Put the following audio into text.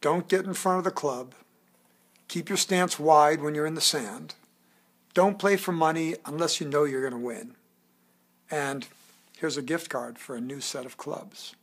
Don't get in front of the club. Keep your stance wide when you're in the sand. Don't play for money unless you know you're going to win. And here's a gift card for a new set of clubs.